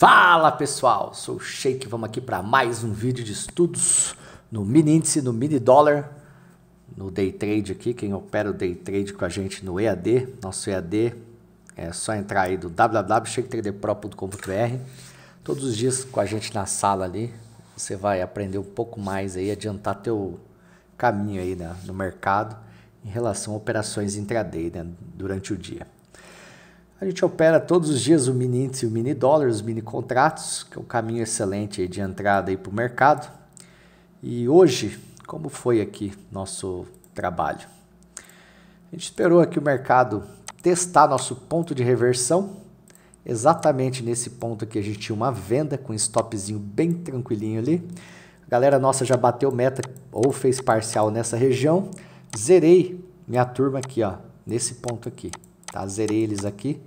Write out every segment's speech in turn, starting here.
Fala pessoal, sou o Sheik, vamos aqui para mais um vídeo de estudos no mini índice, no mini dólar, no day trade aqui, quem opera o day trade com a gente no EAD, nosso EAD, é só entrar aí do www.sheiktraderpro.com.br, todos os dias com a gente na sala ali, você vai aprender um pouco mais aí, adiantar teu caminho aí né, no mercado em relação a operações intraday né, durante o dia. A gente opera todos os dias o mini índice, o mini dólar, os mini contratos, que é um caminho excelente de entrada para o mercado. E hoje, como foi aqui nosso trabalho? A gente esperou aqui o mercado testar nosso ponto de reversão. Exatamente nesse ponto aqui a gente tinha uma venda com um stopzinho bem tranquilinho ali. A galera nossa já bateu meta ou fez parcial nessa região. Zerei minha turma aqui, ó, nesse ponto aqui. Tá? Zerei eles aqui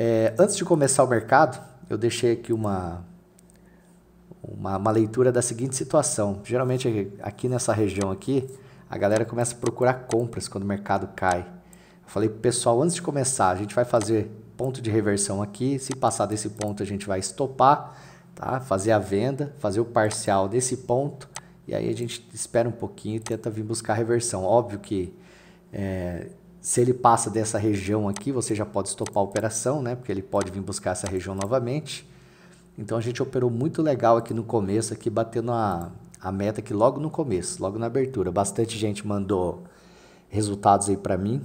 é, antes de começar o mercado, eu deixei aqui uma, uma, uma, leitura da seguinte situação. Geralmente aqui nessa região aqui, a galera começa a procurar compras quando o mercado cai. Eu falei pro pessoal, antes de começar, a gente vai fazer ponto de reversão aqui. Se passar desse ponto, a gente vai estopar, tá? fazer a venda, fazer o parcial desse ponto. E aí a gente espera um pouquinho e tenta vir buscar a reversão. Óbvio que é, se ele passa dessa região aqui, você já pode estopar a operação, né? Porque ele pode vir buscar essa região novamente. Então a gente operou muito legal aqui no começo, aqui batendo a, a meta aqui logo no começo, logo na abertura. Bastante gente mandou resultados aí para mim.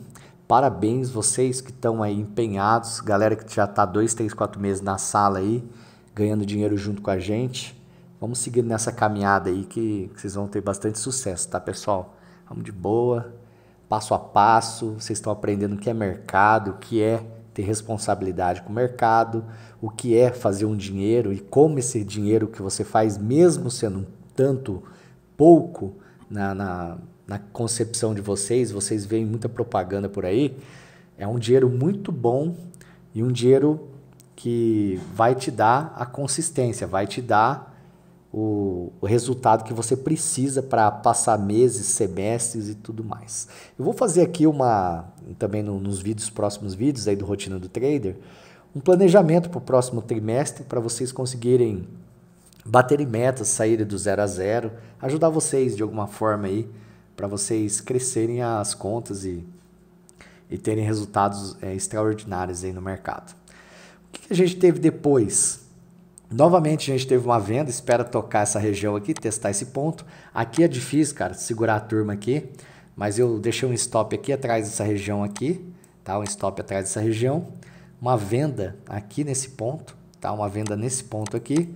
Parabéns vocês que estão aí empenhados, galera que já está dois, três, quatro meses na sala aí, ganhando dinheiro junto com a gente. Vamos seguindo nessa caminhada aí que, que vocês vão ter bastante sucesso, tá pessoal? Vamos de boa passo a passo, vocês estão aprendendo o que é mercado, o que é ter responsabilidade com o mercado, o que é fazer um dinheiro e como esse dinheiro que você faz, mesmo sendo um tanto pouco na, na, na concepção de vocês, vocês veem muita propaganda por aí, é um dinheiro muito bom e um dinheiro que vai te dar a consistência, vai te dar o, o resultado que você precisa para passar meses, semestres e tudo mais. Eu vou fazer aqui uma, também no, nos vídeos, próximos vídeos aí do Rotina do Trader, um planejamento para o próximo trimestre para vocês conseguirem baterem metas, saírem do zero a zero, ajudar vocês de alguma forma aí para vocês crescerem as contas e, e terem resultados é, extraordinários aí no mercado. O que, que a gente teve depois? Novamente a gente teve uma venda, espera tocar essa região aqui, testar esse ponto. Aqui é difícil, cara, segurar a turma aqui, mas eu deixei um stop aqui atrás dessa região aqui, tá? Um stop atrás dessa região. Uma venda aqui nesse ponto, tá? Uma venda nesse ponto aqui.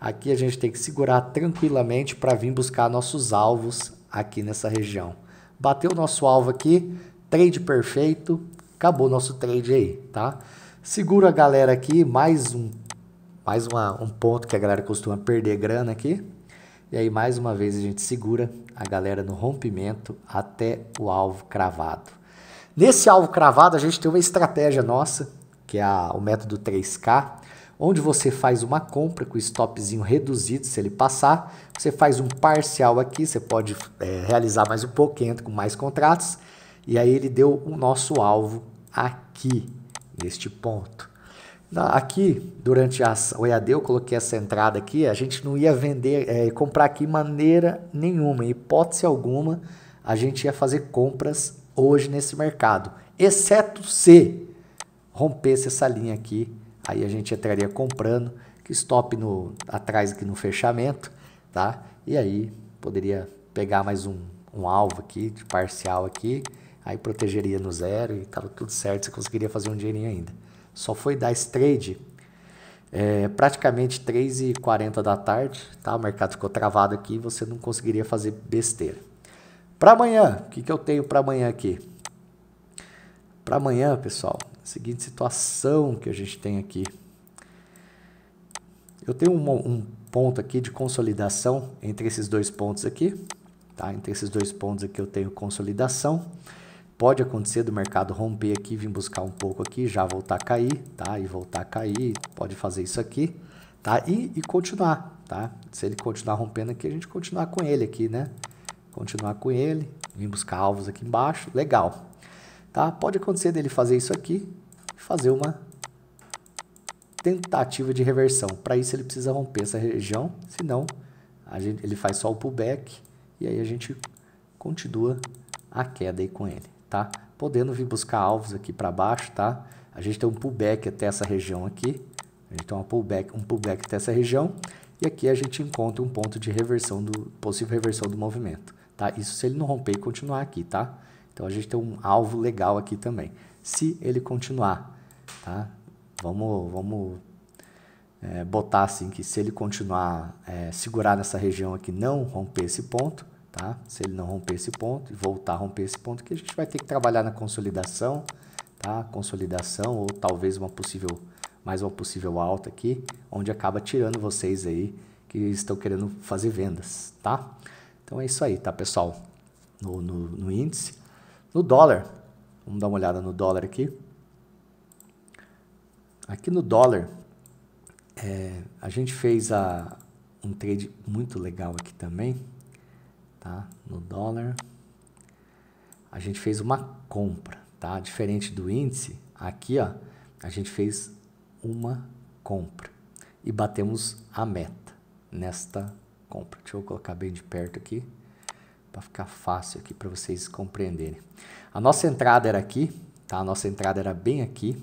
Aqui a gente tem que segurar tranquilamente para vir buscar nossos alvos aqui nessa região. Bateu o nosso alvo aqui, trade perfeito, acabou nosso trade aí, tá? Segura a galera aqui, mais um mais uma, um ponto que a galera costuma perder grana aqui. E aí, mais uma vez, a gente segura a galera no rompimento até o alvo cravado. Nesse alvo cravado, a gente tem uma estratégia nossa, que é a, o método 3K, onde você faz uma compra com stopzinho reduzido, se ele passar. Você faz um parcial aqui, você pode é, realizar mais um pouco, entra com mais contratos. E aí ele deu o nosso alvo aqui, neste ponto. Aqui, durante a, o EAD, eu coloquei essa entrada aqui, a gente não ia vender, é, comprar aqui maneira nenhuma, hipótese alguma, a gente ia fazer compras hoje nesse mercado, exceto se rompesse essa linha aqui, aí a gente estaria comprando, que stop no, atrás aqui no fechamento, tá? E aí poderia pegar mais um, um alvo aqui, de parcial aqui, aí protegeria no zero e estava tudo certo, você conseguiria fazer um dinheirinho ainda só foi dar esse trade é, praticamente 3h40 da tarde, tá? O mercado ficou travado aqui, você não conseguiria fazer besteira. Para amanhã, o que, que eu tenho para amanhã aqui? Para amanhã, pessoal, é seguinte situação que a gente tem aqui. Eu tenho um, um ponto aqui de consolidação entre esses dois pontos aqui, tá? Entre esses dois pontos aqui eu tenho consolidação. Pode acontecer do mercado romper aqui, vir buscar um pouco aqui, já voltar a cair, tá? E voltar a cair, pode fazer isso aqui, tá? E, e continuar, tá? Se ele continuar rompendo aqui, a gente continuar com ele aqui, né? Continuar com ele, vir buscar alvos aqui embaixo, legal. Tá? Pode acontecer dele fazer isso aqui, fazer uma tentativa de reversão. Para isso ele precisa romper essa região, senão gente, ele faz só o pullback e aí a gente continua a queda aí com ele tá? Podendo vir buscar alvos aqui para baixo, tá? A gente tem um pullback até essa região aqui. A gente tem uma pullback, um pullback até essa região. E aqui a gente encontra um ponto de reversão, do possível reversão do movimento, tá? Isso se ele não romper e continuar aqui, tá? Então a gente tem um alvo legal aqui também. Se ele continuar, tá? Vamos, vamos é, botar assim que se ele continuar é, segurar nessa região aqui, não romper esse ponto, tá? Se ele não romper esse ponto e voltar a romper esse ponto, que a gente vai ter que trabalhar na consolidação, tá? Consolidação ou talvez uma possível mais uma possível alta aqui, onde acaba tirando vocês aí que estão querendo fazer vendas, tá? Então é isso aí, tá, pessoal? No, no, no índice. No dólar, vamos dar uma olhada no dólar aqui. Aqui no dólar, é, a gente fez a, um trade muito legal aqui também tá? No dólar, a gente fez uma compra, tá? Diferente do índice, aqui, ó, a gente fez uma compra e batemos a meta nesta compra. Deixa eu colocar bem de perto aqui para ficar fácil aqui para vocês compreenderem. A nossa entrada era aqui, tá? A nossa entrada era bem aqui,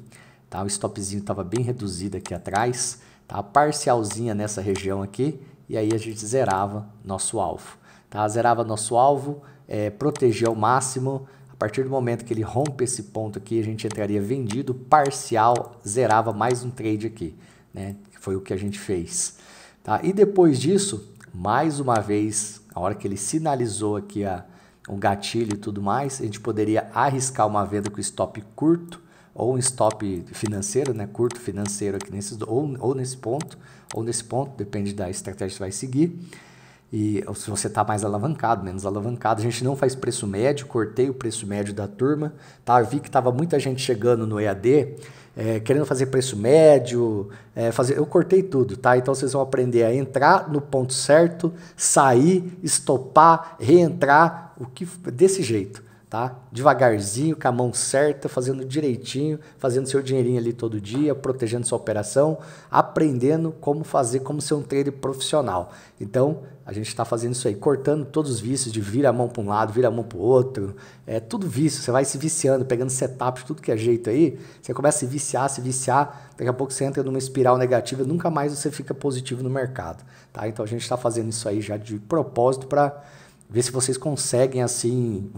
tá? O stopzinho estava bem reduzido aqui atrás, tá? A parcialzinha nessa região aqui e aí a gente zerava nosso alvo. Tá? Zerava nosso alvo, é, protegia ao máximo. A partir do momento que ele rompe esse ponto aqui, a gente entraria vendido, parcial, zerava mais um trade aqui. Né? Foi o que a gente fez. Tá? E depois disso, mais uma vez, a hora que ele sinalizou aqui a, um gatilho e tudo mais, a gente poderia arriscar uma venda com stop curto ou um stop financeiro, né? curto financeiro aqui nesses, ou, ou nesse ponto, ou nesse ponto, depende da estratégia que você vai seguir. E se você está mais alavancado, menos alavancado, a gente não faz preço médio, cortei o preço médio da turma, tá? Eu vi que estava muita gente chegando no EAD, é, querendo fazer preço médio, é, fazer, eu cortei tudo, tá? Então vocês vão aprender a entrar no ponto certo, sair, estopar, reentrar, o que desse jeito tá? Devagarzinho, com a mão certa, fazendo direitinho, fazendo seu dinheirinho ali todo dia, protegendo sua operação, aprendendo como fazer, como ser um trader profissional. Então, a gente está fazendo isso aí, cortando todos os vícios de vira a mão para um lado, vira a mão para o outro, é tudo vício, você vai se viciando, pegando setup, tudo que é jeito aí, você começa a se viciar, se viciar, daqui a pouco você entra numa espiral negativa, nunca mais você fica positivo no mercado, tá? Então a gente está fazendo isso aí já de propósito para ver se vocês conseguem assim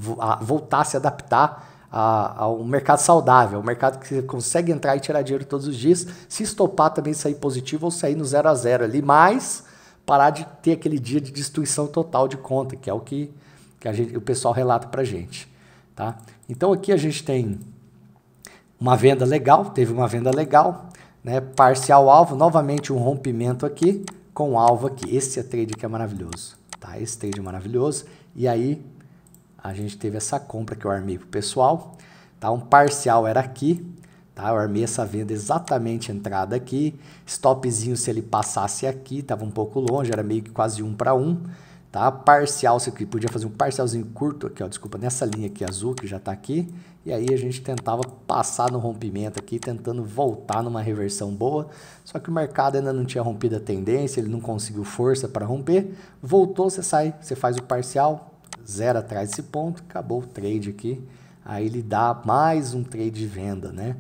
voltar a se adaptar a, ao mercado saudável, o mercado que você consegue entrar e tirar dinheiro todos os dias, se estopar também sair positivo ou sair no zero a zero ali, mas parar de ter aquele dia de destruição total de conta, que é o que, que gente, o pessoal relata para gente, tá? Então aqui a gente tem uma venda legal, teve uma venda legal, né? Parcial alvo, novamente um rompimento aqui com alvo aqui. Esse é trade que é maravilhoso. Tá? Esse trade é maravilhoso. E aí a gente teve essa compra que eu armei pro pessoal. Tá? Um parcial era aqui. Tá? Eu armei essa venda exatamente entrada aqui. Stopzinho se ele passasse aqui, estava um pouco longe, era meio que quase um para um tá? Parcial, você podia fazer um parcialzinho curto aqui, ó, desculpa, nessa linha aqui azul que já está aqui, e aí a gente tentava passar no rompimento aqui, tentando voltar numa reversão boa, só que o mercado ainda não tinha rompido a tendência, ele não conseguiu força para romper, voltou, você sai, você faz o parcial, zero atrás desse ponto, acabou o trade aqui, aí ele dá mais um trade de venda, né?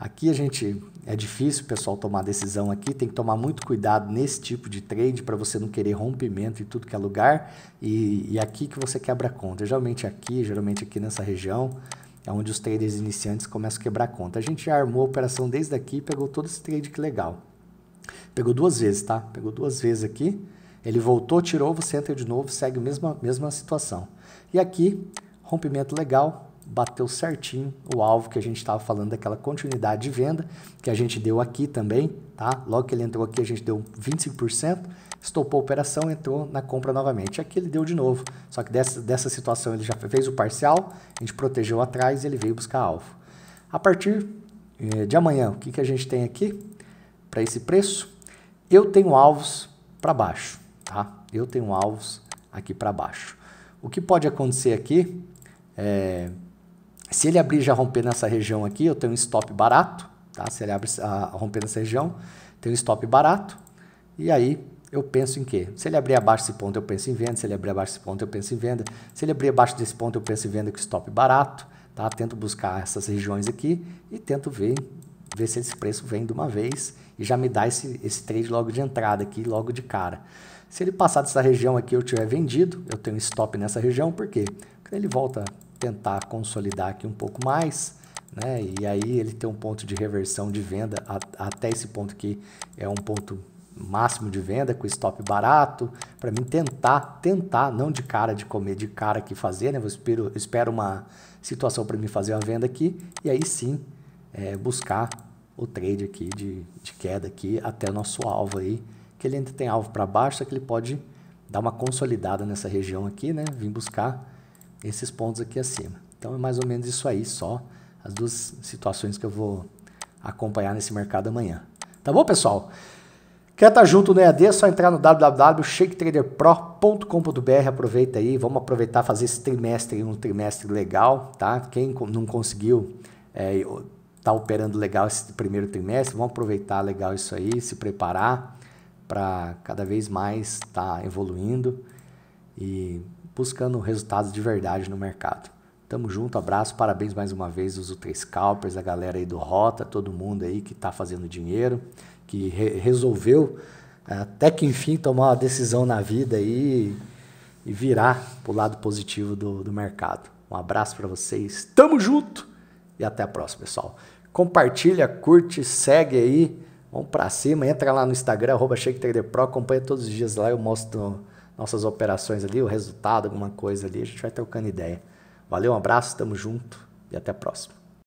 Aqui a gente é difícil o pessoal tomar decisão aqui, tem que tomar muito cuidado nesse tipo de trade para você não querer rompimento e tudo que é lugar. E, e aqui que você quebra a conta. Geralmente aqui, geralmente aqui nessa região, é onde os traders iniciantes começam a quebrar a conta. A gente já armou a operação desde aqui e pegou todo esse trade que legal. Pegou duas vezes, tá? Pegou duas vezes aqui. Ele voltou, tirou, você entra de novo, segue a mesma, mesma situação. E aqui, rompimento legal, bateu certinho o alvo que a gente estava falando daquela continuidade de venda que a gente deu aqui também, tá? Logo que ele entrou aqui a gente deu 25%, estopou a operação, entrou na compra novamente. Aqui ele deu de novo, só que dessa, dessa situação ele já fez o parcial, a gente protegeu atrás e ele veio buscar alvo. A partir eh, de amanhã, o que, que a gente tem aqui para esse preço? Eu tenho alvos para baixo, tá? Eu tenho alvos aqui para baixo. O que pode acontecer aqui é, se ele abrir já romper nessa região aqui, eu tenho um stop barato, tá? Se ele abre a, romper nessa região, tem um stop barato. E aí eu penso em quê? Se ele abrir abaixo desse ponto, eu penso em venda. Se ele abrir abaixo desse ponto, eu penso em venda. Se ele abrir abaixo desse ponto, eu penso em venda com stop barato, tá? Tento buscar essas regiões aqui e tento ver ver se esse preço vem de uma vez e já me dá esse, esse trade logo de entrada aqui, logo de cara. Se ele passar dessa região aqui eu tiver vendido, eu tenho stop nessa região, por quê? Porque ele volta tentar consolidar aqui um pouco mais, né? E aí ele tem um ponto de reversão de venda a, até esse ponto que é um ponto máximo de venda com stop barato, para mim tentar, tentar, não de cara de comer, de cara que fazer, né? Eu espero, eu espero uma situação para mim fazer uma venda aqui e aí sim é, buscar o trade aqui de, de queda aqui até o nosso alvo aí, que ele ainda tem alvo para baixo, só que ele pode dar uma consolidada nessa região aqui, né? Vim buscar esses pontos aqui acima. Então é mais ou menos isso aí, só as duas situações que eu vou acompanhar nesse mercado amanhã. Tá bom, pessoal? Quer estar junto no EAD? É só entrar no www.shaketraderpro.com.br. Aproveita aí, vamos aproveitar fazer esse trimestre um trimestre legal, tá? Quem não conseguiu é, tá operando legal esse primeiro trimestre, vamos aproveitar legal isso aí, se preparar para cada vez mais estar tá evoluindo e buscando resultados de verdade no mercado. Tamo junto, abraço, parabéns mais uma vez os Ultra Scalpers, a galera aí do Rota, todo mundo aí que tá fazendo dinheiro, que re resolveu é, até que enfim tomar uma decisão na vida aí e virar pro lado positivo do, do mercado. Um abraço para vocês, tamo junto e até a próxima, pessoal. Compartilha, curte, segue aí, vamos para cima, entra lá no Instagram, arroba Pro, acompanha todos os dias lá, eu mostro nossas operações ali, o resultado, alguma coisa ali, a gente vai trocando ideia. Valeu, um abraço, tamo junto e até a próxima.